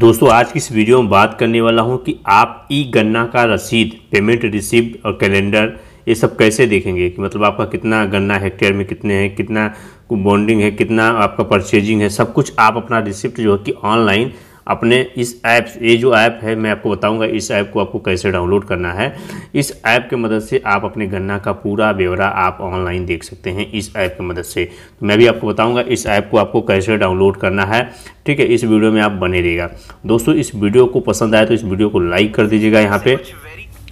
दोस्तों आज की इस वीडियो में बात करने वाला हूं कि आप ई गन्ना का रसीद पेमेंट रिसिप्ट और कैलेंडर ये सब कैसे देखेंगे कि मतलब आपका कितना गन्ना हेक्टेयर में कितने हैं कितना बॉन्डिंग है कितना आपका परचेजिंग है सब कुछ आप अपना रिसिप्ट जो है कि ऑनलाइन अपने इस ऐप ये जो ऐप है मैं आपको बताऊंगा इस ऐप को आपको कैसे डाउनलोड करना है इस ऐप के मदद से आप अपने गन्ना का पूरा ब्यौरा आप ऑनलाइन देख सकते हैं इस ऐप की मदद से तो मैं भी आपको बताऊंगा इस ऐप को आपको कैसे डाउनलोड करना है ठीक है इस वीडियो में आप बने रहिएगा दोस्तों इस वीडियो को पसंद आए तो इस वीडियो को लाइक कर दीजिएगा यहाँ पर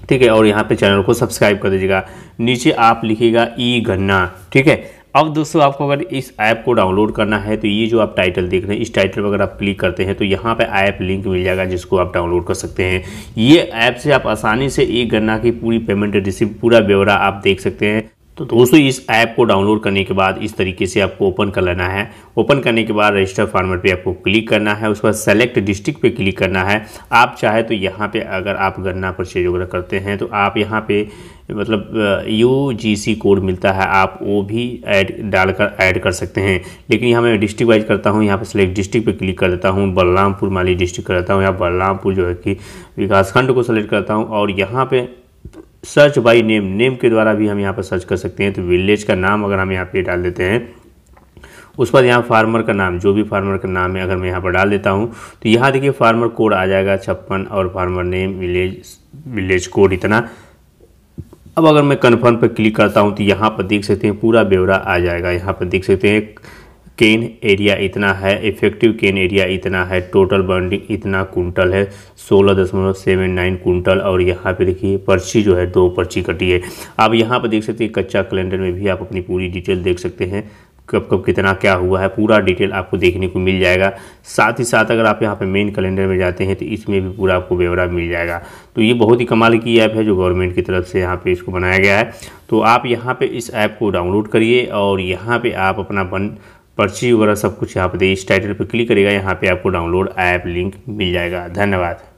ठीक है और यहाँ पे चैनल को सब्सक्राइब कर दीजिएगा नीचे आप लिखिएगा ई गन्ना ठीक है अब दोस्तों आपको अगर इस ऐप को डाउनलोड करना है तो ये जो आप टाइटल देख रहे हैं इस टाइटल पर अगर आप क्लिक करते हैं तो यहाँ पे ऐप लिंक मिल जाएगा जिसको आप डाउनलोड कर सकते हैं ये ऐप से आप आसानी से एक गन्ना की पूरी पेमेंट रिसिप्ट पूरा ब्यौरा आप देख सकते हैं तो दोस्तों इस ऐप को डाउनलोड करने के बाद इस तरीके से आपको ओपन कर लेना है ओपन करने के बाद रजिस्टर फॉर्मेट पे आपको क्लिक करना है उसके बाद सेलेक्ट डिस्ट्रिक्ट पे क्लिक करना है आप चाहे तो यहाँ पे अगर आप गन्ना परचेज वगैरह करते हैं तो आप यहाँ पे मतलब यू कोड मिलता है आप वो भी ऐड डालकर ऐड कर सकते हैं लेकिन यहाँ मैं डिस्ट्रिक्ट वाइज करता हूँ यहाँ पर सेलेक्ट डिस्ट्रिक्ट पे क्लिक कर देता हूँ बलरामपुर माली डिस्ट्रिक्ट कर देता हूँ यहाँ बलरामपुर जो है कि विकासखंड को सेलेक्ट करता हूँ और यहाँ पर सर्च बाई नेम नेम के द्वारा भी हम यहाँ पर सर्च कर सकते हैं तो विलेज का नाम अगर हम यहाँ पे डाल देते हैं उस पर यहाँ फार्मर का नाम जो भी फार्मर का नाम है अगर मैं यहाँ पर डाल देता हूँ तो यहाँ देखिए फार्मर कोड आ जाएगा छप्पन और farmer name village village code इतना अब अगर मैं कन्फर्म पर क्लिक करता हूँ तो यहाँ पर देख सकते हैं पूरा ब्यौरा आ जाएगा यहाँ पर देख सकते हैं केन एरिया इतना है इफेक्टिव केन एरिया इतना है टोटल बॉन्डिंग इतना कुंटल है सोलह दशमलव सेवन नाइन कुंटल और यहाँ पे देखिए पर्ची जो है दो पर्ची कटी है आप यहाँ पर देख सकते हैं कच्चा कैलेंडर में भी आप अपनी पूरी डिटेल देख सकते हैं कब कब कितना क्या हुआ है पूरा डिटेल आपको देखने को मिल जाएगा साथ ही साथ अगर आप यहाँ पे मेन कैलेंडर में जाते हैं तो इसमें भी पूरा आपको ब्यौरा मिल जाएगा तो ये बहुत ही कमाल की ऐप है जो गवर्नमेंट की तरफ से यहाँ पे इसको बनाया गया है तो आप यहाँ पे इस ऐप को डाउनलोड करिए और यहाँ पे आप अपना बन पर्ची वगैरह सब कुछ यहाँ पे देखिए इस टाइटल पर क्लिक करेगा यहाँ पे आपको डाउनलोड ऐप लिंक मिल जाएगा धन्यवाद